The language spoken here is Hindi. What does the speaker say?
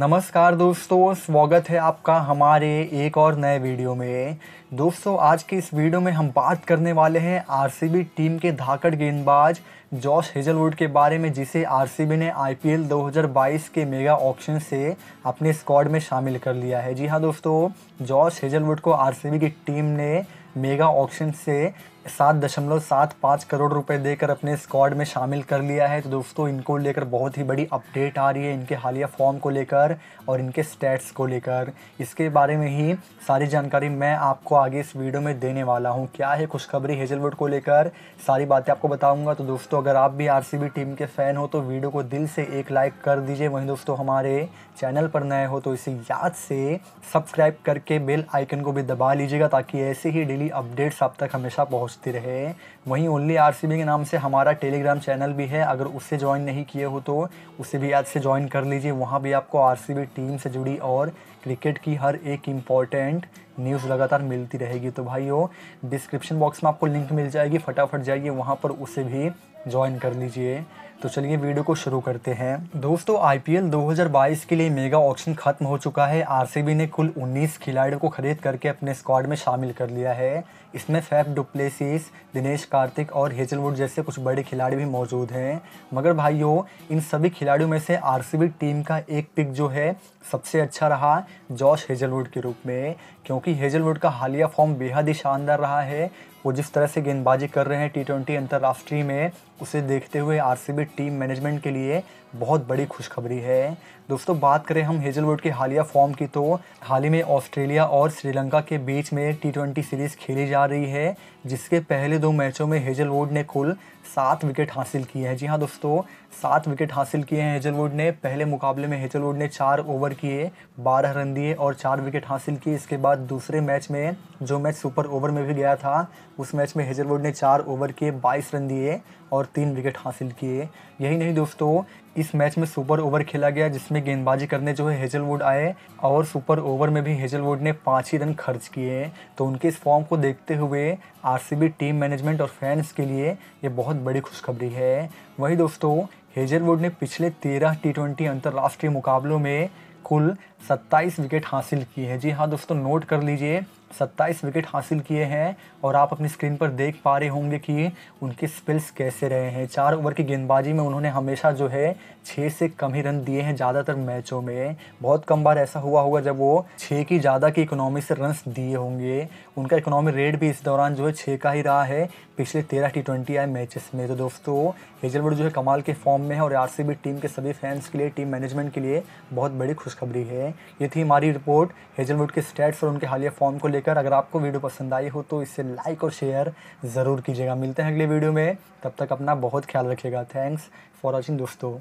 नमस्कार दोस्तों स्वागत है आपका हमारे एक और नए वीडियो में दोस्तों आज के इस वीडियो में हम बात करने वाले हैं आरसीबी टीम के धाकड़ गेंदबाज जॉश हेजलवुड के बारे में जिसे आरसीबी ने आईपीएल 2022 के मेगा ऑक्शन से अपने स्क्वाड में शामिल कर लिया है जी हाँ दोस्तों जॉश हेजलवुड को आरसीबी की टीम ने मेगा ऑक्शन से सात दशमलव सात पाँच करोड़ रुपए देकर अपने स्क्वाड में शामिल कर लिया है तो दोस्तों इनको लेकर बहुत ही बड़ी अपडेट आ रही है इनके हालिया फॉर्म को लेकर और इनके स्टैट्स को लेकर इसके बारे में ही सारी जानकारी मैं आपको आगे इस वीडियो में देने वाला हूँ क्या है खुशखबरी हेजलवुड को लेकर सारी बातें आपको बताऊँगा तो दोस्तों अगर आप भी आर टीम के फ़ैन हो तो वीडियो को दिल से एक लाइक कर दीजिए वहीं दोस्तों हमारे चैनल पर नए हो तो इसे याद से सब्सक्राइब करके बेल आइकन को भी दबा लीजिएगा ताकि ऐसे ही डेली अपडेट्स आप तक हमेशा पहुँच पूछते रहे वहीं ओनली आर के नाम से हमारा टेलीग्राम चैनल भी है अगर उससे ज्वाइन नहीं किए हो तो उसे भी आज से ज्वाइन कर लीजिए वहाँ भी आपको आर टीम से जुड़ी और क्रिकेट की हर एक इम्पॉर्टेंट न्यूज़ लगातार मिलती रहेगी तो भाई वो डिस्क्रिप्शन बॉक्स में आपको लिंक मिल जाएगी फटाफट जाइए वहाँ पर उसे भी ज्वाइन कर लीजिए तो चलिए वीडियो को शुरू करते हैं दोस्तों आईपीएल 2022 के लिए मेगा ऑक्शन खत्म हो चुका है आरसीबी ने कुल 19 खिलाड़ियों को खरीद करके अपने स्क्वाड में शामिल कर लिया है इसमें फैफ डुप्लेसिस दिनेश कार्तिक और हेजलवुड जैसे कुछ बड़े खिलाड़ी भी मौजूद हैं मगर भाइयों इन सभी खिलाड़ियों में से आर टीम का एक पिक जो है सबसे अच्छा रहा जॉश हेजलवुड के रूप में क्योंकि कि हेजलवुड का हालिया फॉर्म बेहद ही शानदार रहा है वो जिस तरह से गेंदबाजी कर रहे हैं टी ट्वेंटी अंतर्राष्ट्रीय में उसे देखते हुए बी टीम मैनेजमेंट के लिए बहुत बड़ी खुशखबरी है दोस्तों बात करें हम हेजलवुड के हालिया फॉर्म की तो हाल ही में ऑस्ट्रेलिया और श्रीलंका के बीच में टी ट्वेंटी सीरीज़ खेली जा रही है जिसके पहले दो मैचों में हेजलवुड ने कुल सात विकेट हासिल किए हैं जी हाँ दोस्तों सात विकेट हासिल किए हैं हेजलवुड ने पहले मुकाबले में हेजलवुड ने चार ओवर किए बारह रन दिए और चार विकेट हासिल किए इसके बाद दूसरे मैच में जो मैच सुपर ओवर में भी गया था उस मैच में हेजलवुड ने चार ओवर के 22 रन दिए और तीन विकेट हासिल किए यही नहीं दोस्तों इस मैच में सुपर ओवर खेला गया जिसमें गेंदबाजी करने जो है हेजलवुड आए और सुपर ओवर में भी हेजलवुड ने पाँच ही रन खर्च किए तो उनके इस फॉर्म को देखते हुए आरसीबी टीम मैनेजमेंट और फैंस के लिए ये बहुत बड़ी खुशखबरी है वही दोस्तों हेजलवुड ने पिछले तेरह टी ट्वेंटी अंतर्राष्ट्रीय मुकाबलों में कुल 27 विकेट हासिल की है जी हाँ दोस्तों नोट कर लीजिए सत्ताईस विकेट हासिल किए हैं और आप अपनी स्क्रीन पर देख पा रहे होंगे कि उनके स्पेल्स कैसे रहे हैं चार ओवर की गेंदबाजी में उन्होंने हमेशा जो है छः से कम ही रन दिए हैं ज़्यादातर मैचों में बहुत कम बार ऐसा हुआ होगा जब वो छः की ज़्यादा की इकोनॉमी से रन दिए होंगे उनका इकोनॉमी रेट भी इस दौरान जो है छः का ही रहा है पिछले तेरह टी ट्वेंटी आए मैचेस में तो दोस्तों हेजलवुड जो है कमाल के फॉर्म में है और आर टीम के सभी फैंस के लिए टीम मैनेजमेंट के लिए बहुत बड़ी खुशखबरी है ये थी हमारी रिपोर्ट हेजलवुड के स्टैट्स और उनके हालिया फॉर्म को लेकर लेकर अगर आपको वीडियो पसंद आई हो तो इसे लाइक और शेयर ज़रूर कीजिएगा मिलते हैं अगले वीडियो में तब तक अपना बहुत ख्याल रखिएगा थैंक्स फॉर वॉचिंग दोस्तों